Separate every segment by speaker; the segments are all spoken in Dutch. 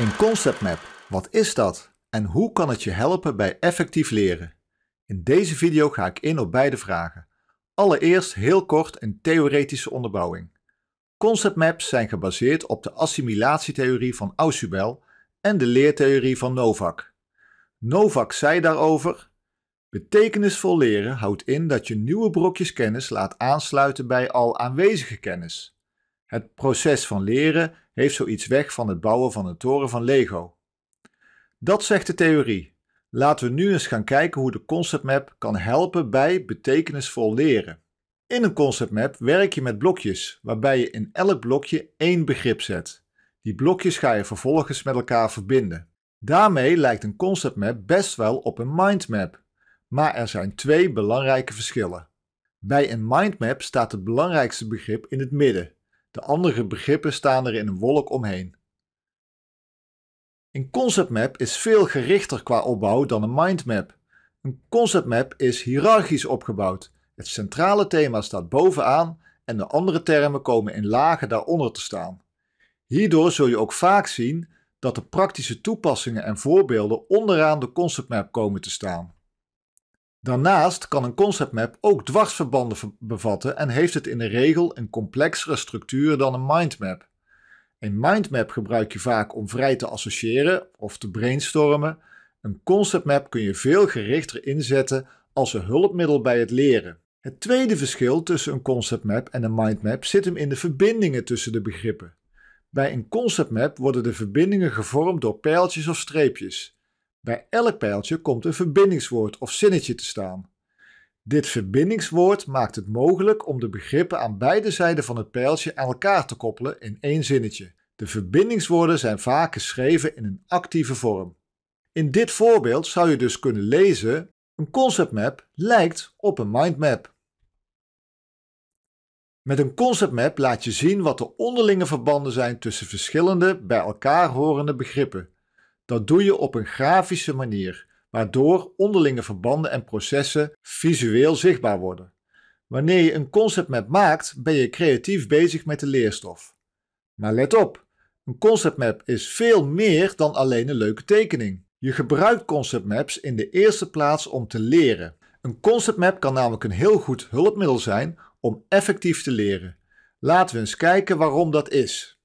Speaker 1: Een ConceptMap, wat is dat en hoe kan het je helpen bij effectief leren? In deze video ga ik in op beide vragen. Allereerst heel kort een theoretische onderbouwing. Conceptmaps zijn gebaseerd op de assimilatietheorie van Ausubel en de leertheorie van Novak. Novak zei daarover: Betekenisvol leren houdt in dat je nieuwe brokjes kennis laat aansluiten bij al aanwezige kennis. Het proces van leren heeft zoiets weg van het bouwen van een toren van Lego. Dat zegt de theorie. Laten we nu eens gaan kijken hoe de conceptmap kan helpen bij betekenisvol leren. In een conceptmap werk je met blokjes, waarbij je in elk blokje één begrip zet. Die blokjes ga je vervolgens met elkaar verbinden. Daarmee lijkt een conceptmap best wel op een mindmap, maar er zijn twee belangrijke verschillen. Bij een mindmap staat het belangrijkste begrip in het midden, de andere begrippen staan er in een wolk omheen. Een conceptmap is veel gerichter qua opbouw dan een mindmap. Een conceptmap is hiërarchisch opgebouwd. Het centrale thema staat bovenaan en de andere termen komen in lagen daaronder te staan. Hierdoor zul je ook vaak zien dat de praktische toepassingen en voorbeelden onderaan de conceptmap komen te staan. Daarnaast kan een conceptmap ook dwarsverbanden bevatten en heeft het in de regel een complexere structuur dan een mindmap. Een mindmap gebruik je vaak om vrij te associëren of te brainstormen. Een conceptmap kun je veel gerichter inzetten als een hulpmiddel bij het leren. Het tweede verschil tussen een conceptmap en een mindmap zit hem in de verbindingen tussen de begrippen. Bij een conceptmap worden de verbindingen gevormd door pijltjes of streepjes. Bij elk pijltje komt een verbindingswoord of zinnetje te staan. Dit verbindingswoord maakt het mogelijk om de begrippen aan beide zijden van het pijltje aan elkaar te koppelen in één zinnetje. De verbindingswoorden zijn vaak geschreven in een actieve vorm. In dit voorbeeld zou je dus kunnen lezen: een conceptmap lijkt op een mindmap. Met een conceptmap laat je zien wat de onderlinge verbanden zijn tussen verschillende bij elkaar horende begrippen dat doe je op een grafische manier, waardoor onderlinge verbanden en processen visueel zichtbaar worden. Wanneer je een conceptmap maakt, ben je creatief bezig met de leerstof. Maar let op, een conceptmap is veel meer dan alleen een leuke tekening. Je gebruikt conceptmaps in de eerste plaats om te leren. Een conceptmap kan namelijk een heel goed hulpmiddel zijn om effectief te leren. Laten we eens kijken waarom dat is.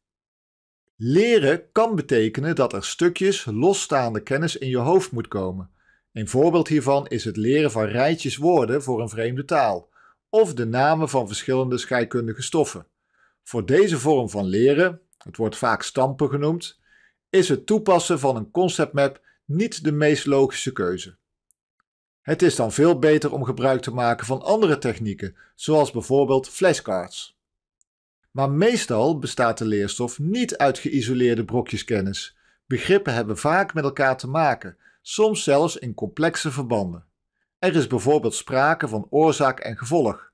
Speaker 1: Leren kan betekenen dat er stukjes losstaande kennis in je hoofd moet komen. Een voorbeeld hiervan is het leren van rijtjes woorden voor een vreemde taal of de namen van verschillende scheikundige stoffen. Voor deze vorm van leren, het wordt vaak stampen genoemd, is het toepassen van een conceptmap niet de meest logische keuze. Het is dan veel beter om gebruik te maken van andere technieken, zoals bijvoorbeeld flashcards. Maar meestal bestaat de leerstof niet uit geïsoleerde brokjes kennis. Begrippen hebben vaak met elkaar te maken, soms zelfs in complexe verbanden. Er is bijvoorbeeld sprake van oorzaak en gevolg.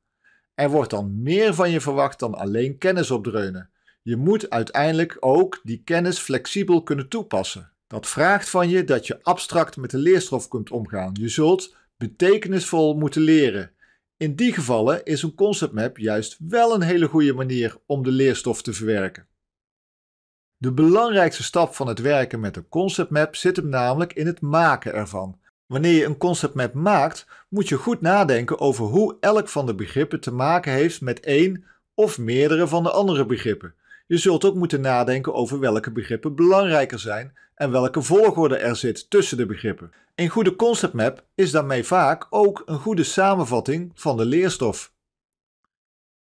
Speaker 1: Er wordt dan meer van je verwacht dan alleen kennis opdreunen. Je moet uiteindelijk ook die kennis flexibel kunnen toepassen. Dat vraagt van je dat je abstract met de leerstof kunt omgaan. Je zult betekenisvol moeten leren in die gevallen is een conceptmap juist wel een hele goede manier om de leerstof te verwerken. De belangrijkste stap van het werken met een conceptmap zit hem namelijk in het maken ervan. Wanneer je een conceptmap maakt, moet je goed nadenken over hoe elk van de begrippen te maken heeft met één of meerdere van de andere begrippen. Je zult ook moeten nadenken over welke begrippen belangrijker zijn en welke volgorde er zit tussen de begrippen. Een goede conceptmap is daarmee vaak ook een goede samenvatting van de leerstof.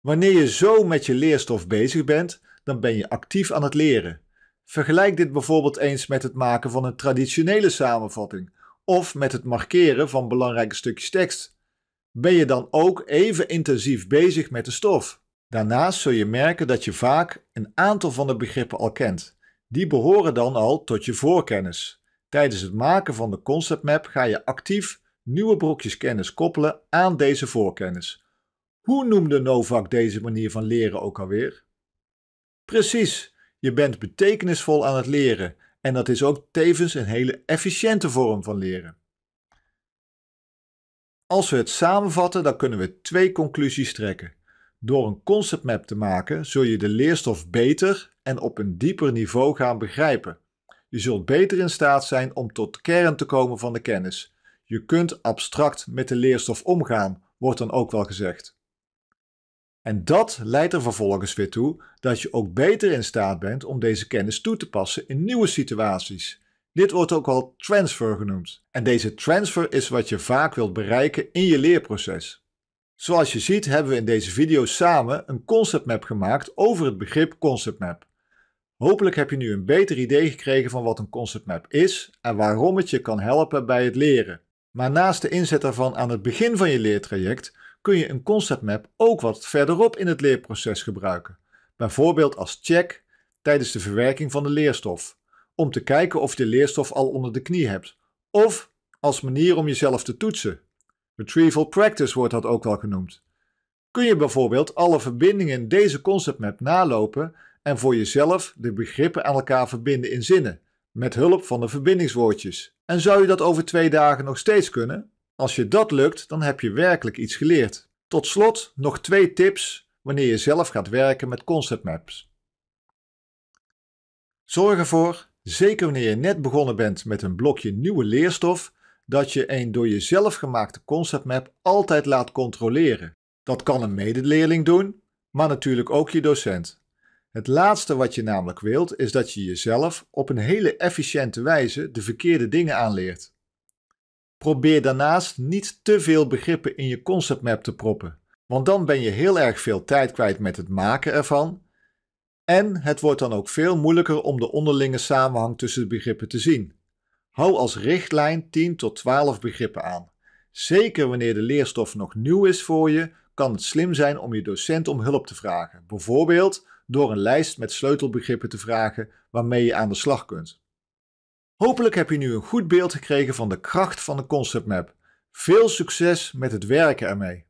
Speaker 1: Wanneer je zo met je leerstof bezig bent, dan ben je actief aan het leren. Vergelijk dit bijvoorbeeld eens met het maken van een traditionele samenvatting of met het markeren van belangrijke stukjes tekst. Ben je dan ook even intensief bezig met de stof? Daarnaast zul je merken dat je vaak een aantal van de begrippen al kent. Die behoren dan al tot je voorkennis. Tijdens het maken van de conceptmap ga je actief nieuwe brokjes kennis koppelen aan deze voorkennis. Hoe noemde Novak deze manier van leren ook alweer? Precies, je bent betekenisvol aan het leren en dat is ook tevens een hele efficiënte vorm van leren. Als we het samenvatten, dan kunnen we twee conclusies trekken. Door een conceptmap te maken zul je de leerstof beter en op een dieper niveau gaan begrijpen. Je zult beter in staat zijn om tot kern te komen van de kennis. Je kunt abstract met de leerstof omgaan, wordt dan ook wel gezegd. En dat leidt er vervolgens weer toe dat je ook beter in staat bent om deze kennis toe te passen in nieuwe situaties. Dit wordt ook wel transfer genoemd. En deze transfer is wat je vaak wilt bereiken in je leerproces. Zoals je ziet hebben we in deze video samen een conceptmap gemaakt over het begrip conceptmap. Hopelijk heb je nu een beter idee gekregen van wat een conceptmap is en waarom het je kan helpen bij het leren. Maar naast de inzet daarvan aan het begin van je leertraject kun je een conceptmap ook wat verderop in het leerproces gebruiken. Bijvoorbeeld als check tijdens de verwerking van de leerstof, om te kijken of je leerstof al onder de knie hebt, of als manier om jezelf te toetsen Retrieval practice wordt dat ook wel genoemd. Kun je bijvoorbeeld alle verbindingen in deze conceptmap nalopen en voor jezelf de begrippen aan elkaar verbinden in zinnen, met hulp van de verbindingswoordjes. En zou je dat over twee dagen nog steeds kunnen? Als je dat lukt, dan heb je werkelijk iets geleerd. Tot slot nog twee tips wanneer je zelf gaat werken met conceptmaps. Zorg ervoor, zeker wanneer je net begonnen bent met een blokje nieuwe leerstof, dat je een door jezelf gemaakte conceptmap altijd laat controleren. Dat kan een medeleerling doen, maar natuurlijk ook je docent. Het laatste wat je namelijk wilt is dat je jezelf op een hele efficiënte wijze de verkeerde dingen aanleert. Probeer daarnaast niet te veel begrippen in je conceptmap te proppen, want dan ben je heel erg veel tijd kwijt met het maken ervan. En het wordt dan ook veel moeilijker om de onderlinge samenhang tussen de begrippen te zien. Hou als richtlijn 10 tot 12 begrippen aan. Zeker wanneer de leerstof nog nieuw is voor je, kan het slim zijn om je docent om hulp te vragen. Bijvoorbeeld door een lijst met sleutelbegrippen te vragen waarmee je aan de slag kunt. Hopelijk heb je nu een goed beeld gekregen van de kracht van de conceptmap. Veel succes met het werken ermee!